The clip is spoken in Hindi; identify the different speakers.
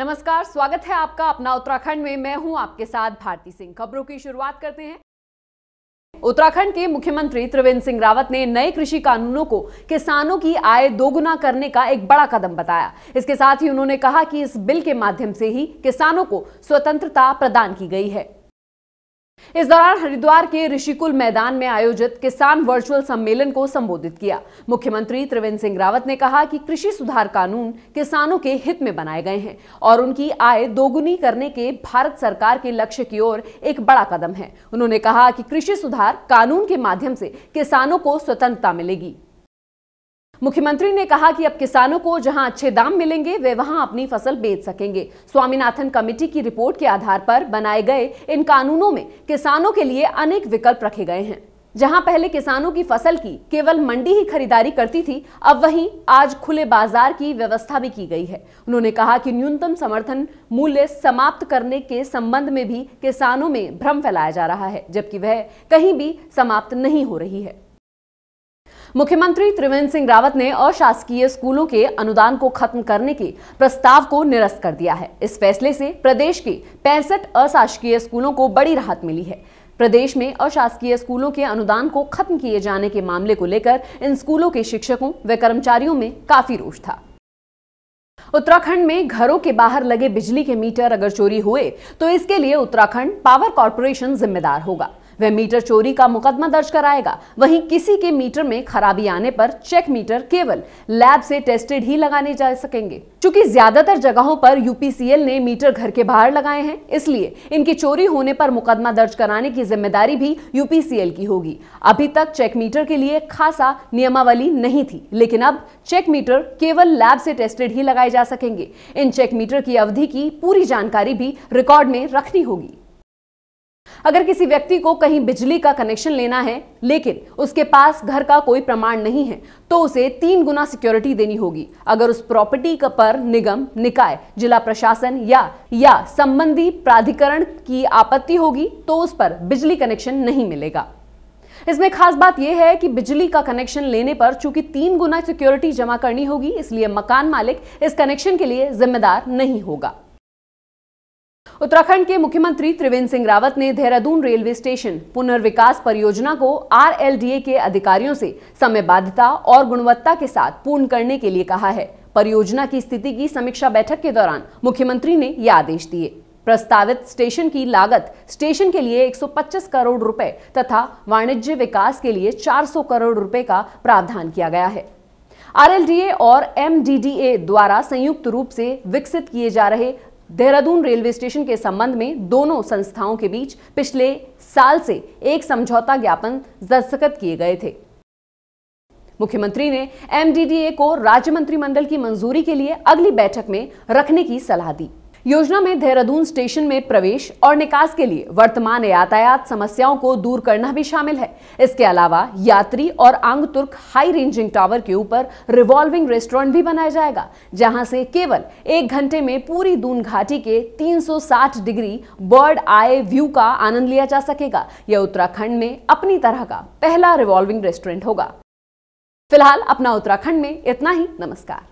Speaker 1: नमस्कार स्वागत है आपका अपना उत्तराखंड में मैं हूं आपके साथ भारती सिंह खबरों की शुरुआत करते हैं उत्तराखंड के मुख्यमंत्री त्रिवेंद्र सिंह रावत ने नए कृषि कानूनों को किसानों की आय दोगुना करने का एक बड़ा कदम बताया इसके साथ ही उन्होंने कहा कि इस बिल के माध्यम से ही किसानों को स्वतंत्रता प्रदान की गई है इस दौरान हरिद्वार के ऋषिकुल मैदान में आयोजित किसान वर्चुअल सम्मेलन को संबोधित किया मुख्यमंत्री त्रिवेंद्र सिंह रावत ने कहा कि कृषि सुधार कानून किसानों के हित में बनाए गए हैं और उनकी आय दोगुनी करने के भारत सरकार के लक्ष्य की ओर एक बड़ा कदम है उन्होंने कहा कि कृषि सुधार कानून के माध्यम से किसानों को स्वतंत्रता मिलेगी मुख्यमंत्री ने कहा कि अब किसानों को जहां अच्छे दाम मिलेंगे वे वहां अपनी फसल बेच सकेंगे स्वामीनाथन कमेटी की रिपोर्ट के आधार पर बनाए गए इन कानूनों में किसानों के लिए अनेक विकल्प रखे गए हैं जहां पहले किसानों की फसल की केवल मंडी ही खरीदारी करती थी अब वहीं आज खुले बाजार की व्यवस्था भी की गई है उन्होंने कहा कि न्यूनतम समर्थन मूल्य समाप्त करने के संबंध में भी किसानों में भ्रम फैलाया जा रहा है जबकि वह कहीं भी समाप्त नहीं हो रही है मुख्यमंत्री त्रिवेंद्र सिंह रावत ने अशासकीय स्कूलों के अनुदान को खत्म करने के प्रस्ताव को निरस्त कर दिया है इस फैसले से प्रदेश के पैंसठ अशासकीय स्कूलों को बड़ी राहत मिली है प्रदेश में अशासकीय स्कूलों के अनुदान को खत्म किए जाने के मामले को लेकर इन स्कूलों के शिक्षकों व कर्मचारियों में काफी रोष था उत्तराखंड में घरों के बाहर लगे बिजली के मीटर अगर चोरी हुए तो इसके लिए उत्तराखंड पावर कॉरपोरेशन जिम्मेदार होगा वह मीटर चोरी का मुकदमा दर्ज कराएगा वहीं किसी के मीटर में खराबी आने पर चेक मीटर केवल लैब से टेस्टेड ही लगाने जा सकेंगे चूंकि ज्यादातर जगहों पर यूपीसीएल ने मीटर घर के बाहर लगाए हैं इसलिए इनकी चोरी होने पर मुकदमा दर्ज कराने की जिम्मेदारी भी यूपीसीएल की होगी अभी तक चेक मीटर के लिए खासा नियमावली नहीं थी लेकिन अब चेक मीटर केवल लैब से टेस्टेड ही लगाए जा सकेंगे इन चेक मीटर की अवधि की पूरी जानकारी भी रिकॉर्ड में रखनी होगी अगर किसी व्यक्ति को कहीं बिजली का कनेक्शन लेना है लेकिन उसके पास घर का कोई प्रमाण नहीं है तो उसे तीन गुना सिक्योरिटी देनी होगी अगर उस प्रॉपर्टी पर निगम निकाय जिला प्रशासन या या संबंधी प्राधिकरण की आपत्ति होगी तो उस पर बिजली कनेक्शन नहीं मिलेगा इसमें खास बात यह है कि बिजली का कनेक्शन लेने पर चूंकि तीन गुना सिक्योरिटी जमा करनी होगी इसलिए मकान मालिक इस कनेक्शन के लिए जिम्मेदार नहीं होगा उत्तराखंड के मुख्यमंत्री त्रिवेंद्र सिंह रावत ने देहरादून रेलवे स्टेशन पुनर्विकास परियोजना को आरएलडीए के अधिकारियों से समयबद्धता और गुणवत्ता के साथ पूर्ण करने के लिए कहा है परियोजना की स्थिति की समीक्षा बैठक के दौरान मुख्यमंत्री ने ये आदेश दिए प्रस्तावित स्टेशन की लागत स्टेशन के लिए 125 करोड़ रुपए तथा वाणिज्य विकास के लिए 400 करोड़ रुपए का प्रावधान किया गया है आरएलडीए और एमडीडीए द्वारा संयुक्त रूप से विकसित किए जा रहे देहरादून रेलवे स्टेशन के संबंध में दोनों संस्थाओं के बीच पिछले साल से एक समझौता ज्ञापन दस्तखत किए गए थे मुख्यमंत्री ने एमडीडीए को राज्य मंत्रिमंडल की मंजूरी के लिए अगली बैठक में रखने की सलाह दी योजना में देहरादून स्टेशन में प्रवेश और निकास के लिए वर्तमान यातायात समस्याओं को दूर करना भी शामिल है इसके अलावा यात्री और आंग तुर्क हाई रेंजिंग टावर के ऊपर रिवॉल्विंग रेस्टोरेंट भी बनाया जाएगा जहां से केवल एक घंटे में पूरी दून घाटी के 360 डिग्री बर्ड आई व्यू का आनंद लिया जा सकेगा यह उत्तराखंड में अपनी तरह का पहला रिवॉल्विंग रेस्टोरेंट होगा फिलहाल अपना उत्तराखंड में इतना ही नमस्कार